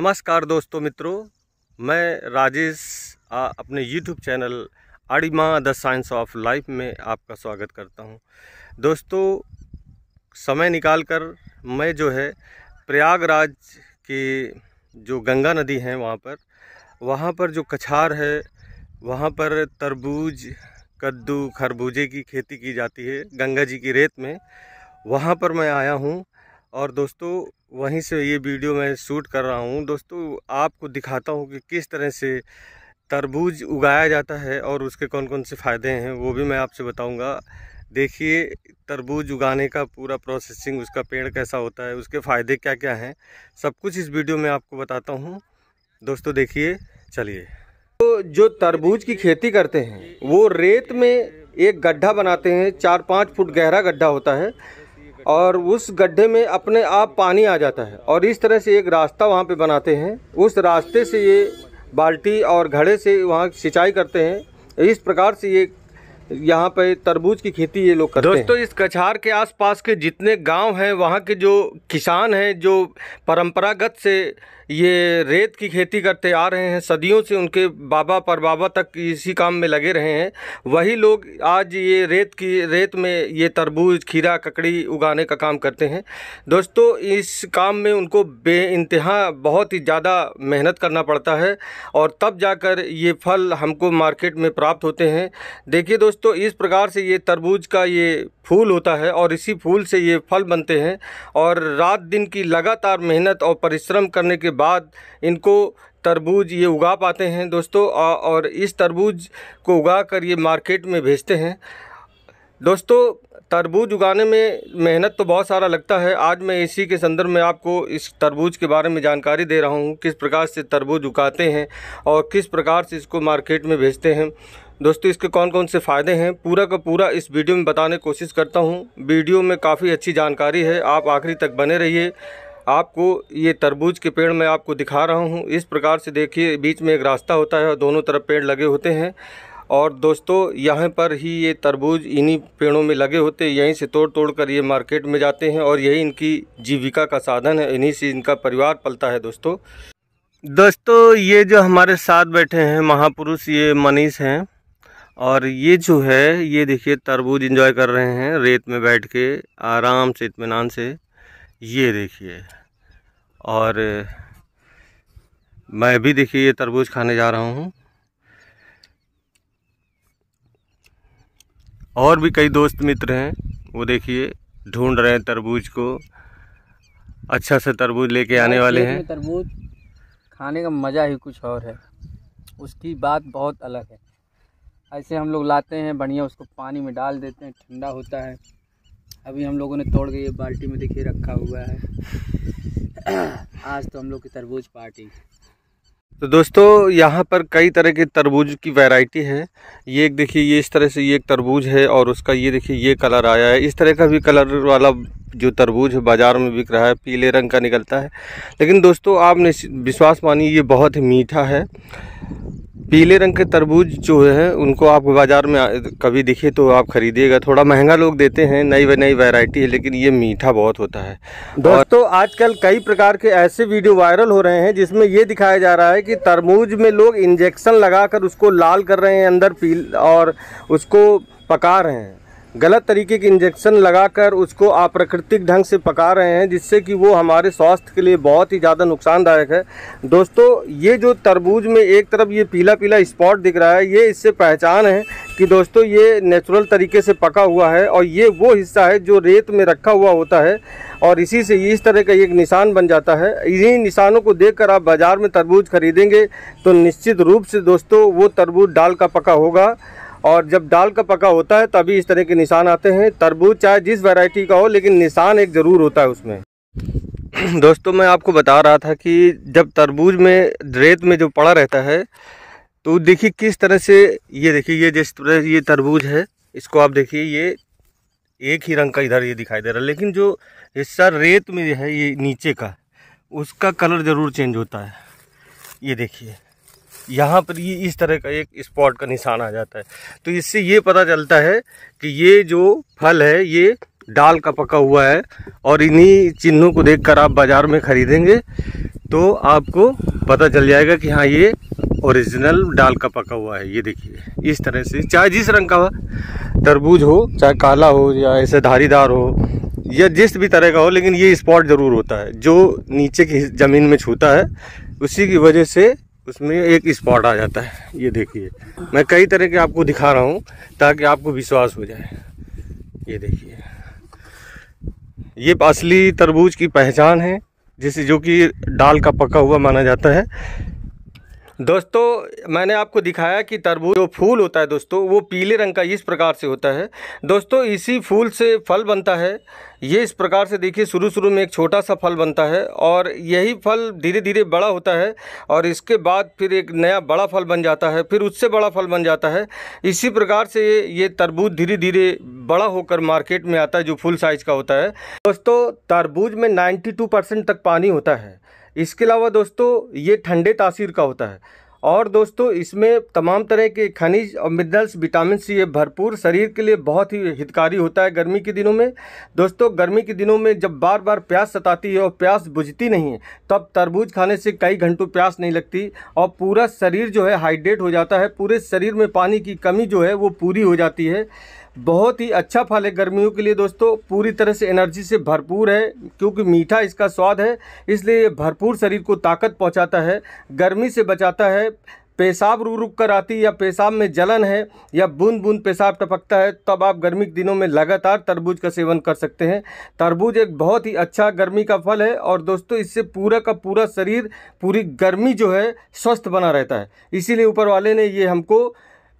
नमस्कार दोस्तों मित्रों मैं राजेश अपने यूट्यूब चैनल आड़िमा द साइंस ऑफ लाइफ में आपका स्वागत करता हूं दोस्तों समय निकालकर मैं जो है प्रयागराज के जो गंगा नदी है वहां पर वहां पर जो कछार है वहां पर तरबूज कद्दू खरबूजे की खेती की जाती है गंगा जी की रेत में वहां पर मैं आया हूं और दोस्तों वहीं से ये वीडियो मैं शूट कर रहा हूँ दोस्तों आपको दिखाता हूँ कि किस तरह से तरबूज उगाया जाता है और उसके कौन कौन से फ़ायदे हैं वो भी मैं आपसे बताऊँगा देखिए तरबूज उगाने का पूरा प्रोसेसिंग उसका पेड़ कैसा होता है उसके फ़ायदे क्या क्या हैं सब कुछ इस वीडियो में आपको बताता हूँ दोस्तों देखिए चलिए तो जो तरबूज की खेती करते हैं वो रेत में एक गड्ढा बनाते हैं चार पाँच फुट गहरा गड्ढा होता है और उस गड्ढे में अपने आप पानी आ जाता है और इस तरह से एक रास्ता वहाँ पे बनाते हैं उस रास्ते से ये बाल्टी और घड़े से वहाँ सिंचाई करते हैं इस प्रकार से ये यहाँ पे तरबूज की खेती ये लोग करते दोस्तों हैं। इस कछार के आसपास के जितने गांव हैं वहाँ के जो किसान हैं जो परंपरागत से ये रेत की खेती करते आ रहे हैं सदियों से उनके बाबा पर बाबा तक इसी काम में लगे रहे हैं वही लोग आज ये रेत की रेत में ये तरबूज खीरा ककड़ी उगाने का काम करते हैं दोस्तों इस काम में उनको बे इंतहा बहुत ही ज़्यादा मेहनत करना पड़ता है और तब जाकर ये फल हमको मार्केट में प्राप्त होते हैं देखिए दोस्तों इस प्रकार से ये तरबूज का ये फूल होता है और इसी फूल से ये फल बनते हैं और रात दिन की लगातार मेहनत और परिश्रम करने के बाद इनको तरबूज ये उगा पाते हैं दोस्तों और इस तरबूज को उगा कर ये मार्केट में भेजते हैं दोस्तों तरबूज उगाने में मेहनत तो बहुत सारा लगता है आज मैं इसी के संदर्भ में आपको इस तरबूज के बारे में जानकारी दे रहा हूँ किस प्रकार से तरबूज उगाते हैं और किस प्रकार से इसको मार्केट में भेजते हैं दोस्तों इसके कौन कौन से फ़ायदे हैं पूरा का पूरा इस वीडियो में बताने की कोशिश करता हूँ वीडियो में काफ़ी अच्छी जानकारी है आप आखिरी तक बने रहिए आपको ये तरबूज के पेड़ मैं आपको दिखा रहा हूँ इस प्रकार से देखिए बीच में एक रास्ता होता है और दोनों तरफ पेड़ लगे होते हैं और दोस्तों यहाँ पर ही ये तरबूज इन्हीं पेड़ों में लगे होते हैं यहीं से तोड़ तोड़ कर ये मार्केट में जाते हैं और यही इनकी जीविका का साधन है इन्हीं से इनका परिवार पलता है दोस्तों दोस्तों ये जो हमारे साथ बैठे हैं महापुरुष ये मनीष हैं और ये जो है ये देखिए तरबूज इंजॉय कर रहे हैं रेत में बैठ के आराम से इतमान से ये देखिए और मैं भी देखिए ये तरबूज खाने जा रहा हूँ और भी कई दोस्त मित्र हैं वो देखिए ढूंढ रहे हैं तरबूज को अच्छा से तरबूज लेके आने वाले हैं तरबूज खाने का मज़ा ही कुछ और है उसकी बात बहुत अलग है ऐसे हम लोग लाते हैं बढ़िया उसको पानी में डाल देते हैं ठंडा होता है अभी हम लोगों ने तोड़ के ये बाल्टी में देखिए रखा हुआ है आज तो हम लोग की तरबूज पार्टी तो दोस्तों यहाँ पर कई तरह के तरबूज की वैरायटी है ये एक देखिए ये इस तरह से ये एक तरबूज है और उसका ये देखिए ये कलर आया है इस तरह का भी कलर वाला जो तरबूज है बाज़ार में बिक रहा है पीले रंग का निकलता है लेकिन दोस्तों आपने विश्वास मानिए ये बहुत ही मीठा है पीले रंग के तरबूज जो है उनको आप बाज़ार में कभी दिखे तो आप खरीदिएगा थोड़ा महंगा लोग देते हैं नई व नई वैरायटी है लेकिन ये मीठा बहुत होता है दोस्तों आजकल कई प्रकार के ऐसे वीडियो वायरल हो रहे हैं जिसमें ये दिखाया जा रहा है कि तरबूज में लोग इंजेक्शन लगाकर उसको लाल कर रहे हैं अंदर पील और उसको पका रहे हैं गलत तरीके के इंजेक्शन लगाकर उसको अप्राकृतिक ढंग से पका रहे हैं जिससे कि वो हमारे स्वास्थ्य के लिए बहुत ही ज़्यादा नुकसानदायक है दोस्तों ये जो तरबूज में एक तरफ ये पीला पीला स्पॉट दिख रहा है ये इससे पहचान है कि दोस्तों ये नेचुरल तरीके से पका हुआ है और ये वो हिस्सा है जो रेत में रखा हुआ होता है और इसी से इस तरह का एक निशान बन जाता है इन्हीं निशानों को देख आप बाज़ार में तरबूज खरीदेंगे तो निश्चित रूप से दोस्तों वो तरबूज डाल का पका होगा और जब डाल का पका होता है तभी इस तरह के निशान आते हैं तरबूज चाहे जिस वैरायटी का हो लेकिन निशान एक ज़रूर होता है उसमें दोस्तों मैं आपको बता रहा था कि जब तरबूज में रेत में जो पड़ा रहता है तो देखिए किस तरह से ये देखिए ये जिस तरह ये तरबूज है इसको आप देखिए ये एक ही रंग का इधर ये दिखाई दे रहा है लेकिन जो हिस्सा रेत में है ये नीचे का उसका कलर ज़रूर चेंज होता है ये देखिए यहाँ पर ये इस तरह का एक स्पॉट का निशान आ जाता है तो इससे ये पता चलता है कि ये जो फल है ये डाल का पका हुआ है और इन्हीं चिन्हों को देखकर आप बाज़ार में ख़रीदेंगे तो आपको पता चल जाएगा कि हाँ ये ओरिजिनल डाल का पका हुआ है ये देखिए इस तरह से चाहे जिस रंग का हो तरबूज हो चाहे काला हो या ऐसे धारीदार हो या जिस भी तरह का हो लेकिन ये स्पॉट ज़रूर होता है जो नीचे की ज़मीन में छूता है उसी की वजह से उसमें एक स्पॉट आ जाता है ये देखिए मैं कई तरह के आपको दिखा रहा हूँ ताकि आपको विश्वास हो जाए ये देखिए ये असली तरबूज की पहचान है जिसे जो कि डाल का पका हुआ माना जाता है दोस्तों मैंने आपको दिखाया कि तरबूज जो फूल होता है दोस्तों वो पीले रंग का इस प्रकार से होता है दोस्तों इसी फूल से फल बनता है ये इस प्रकार से देखिए शुरू शुरू में एक छोटा सा फल बनता है और यही फल धीरे धीरे बड़ा होता है और इसके बाद फिर एक नया बड़ा फल बन जाता है फिर उससे बड़ा फल बन जाता है इसी प्रकार से ये ये तरबूज धीरे धीरे बड़ा होकर मार्केट में आता है जो फुल साइज़ का होता है दोस्तों तरबूज में नाइन्टी परसेंट तक पानी होता है इसके अलावा दोस्तों ये ठंडे तासीर का होता है और दोस्तों इसमें तमाम तरह के खनिज और मिनरल्स विटामिन सी ये भरपूर शरीर के लिए बहुत ही हितकारी होता है गर्मी के दिनों में दोस्तों गर्मी के दिनों में जब बार बार प्यास सताती है और प्यास बुझती नहीं है तब तरबूज खाने से कई घंटों प्यास नहीं लगती और पूरा शरीर जो है हाइड्रेट हो जाता है पूरे शरीर में पानी की कमी जो है वो पूरी हो जाती है बहुत ही अच्छा फल है गर्मियों के लिए दोस्तों पूरी तरह से एनर्जी से भरपूर है क्योंकि मीठा इसका स्वाद है इसलिए ये भरपूर शरीर को ताकत पहुंचाता है गर्मी से बचाता है पेशाब रू रुक कर आती या पेशाब में जलन है या बूंद बूंद पेशाब टपकता है तब आप गर्मी के दिनों में लगातार तरबूज का सेवन कर सकते हैं तरबूज एक बहुत ही अच्छा गर्मी का फल है और दोस्तों इससे पूरा का पूरा शरीर पूरी गर्मी जो है स्वस्थ बना रहता है इसीलिए ऊपर वाले ने ये हमको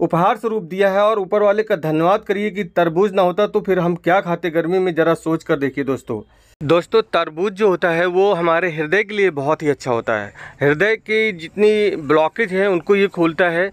उपहार स्वरूप दिया है और ऊपर वाले का धन्यवाद करिए कि तरबूज ना होता तो फिर हम क्या खाते गर्मी में ज़रा सोच कर देखिए दोस्तों दोस्तों तरबूज जो होता है वो हमारे हृदय के लिए बहुत ही अच्छा होता है हृदय की जितनी ब्लॉकेज है उनको ये खोलता है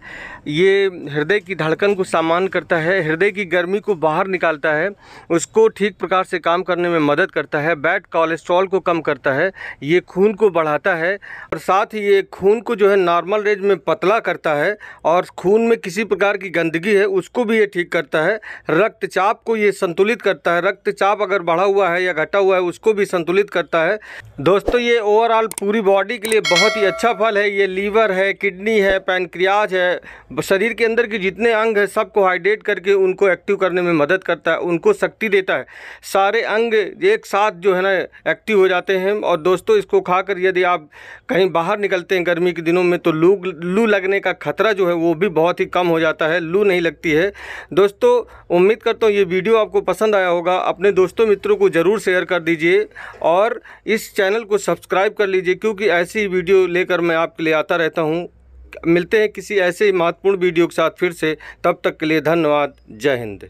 ये हृदय की धड़कन को सामान करता है हृदय की गर्मी को बाहर निकालता है उसको ठीक प्रकार से काम करने में मदद करता है बैड कोलेस्ट्रॉल को कम करता है ये खून को बढ़ाता है और साथ ही ये खून को जो है नॉर्मल रेंज में पतला करता है और खून में किसी प्रकार की गंदगी है उसको भी ये ठीक करता है रक्तचाप को ये संतुलित करता है रक्तचाप अगर बढ़ा हुआ है या घटा हुआ है उसको भी संतुलित करता है दोस्तों ये ओवरऑल पूरी बॉडी के लिए बहुत ही अच्छा फल है ये लीवर है किडनी है पैनक्रियाज है शरीर के अंदर के जितने अंग हैं सबको हाइड्रेट करके उनको एक्टिव करने में मदद करता है उनको शक्ति देता है सारे अंग एक साथ जो है ना एक्टिव हो जाते हैं और दोस्तों इसको खाकर यदि आप कहीं बाहर निकलते हैं गर्मी के दिनों में तो लू लू लगने का खतरा जो है वो भी बहुत ही कम हो जाता है लू नहीं लगती है दोस्तों उम्मीद करता हूँ ये वीडियो आपको पसंद आया होगा अपने दोस्तों मित्रों को ज़रूर शेयर कर दीजिए लीजिए और इस चैनल को सब्सक्राइब कर लीजिए क्योंकि ऐसी वीडियो लेकर मैं आपके लिए आता रहता हूँ मिलते हैं किसी ऐसे ही महत्वपूर्ण वीडियो के साथ फिर से तब तक के लिए धन्यवाद जय हिंद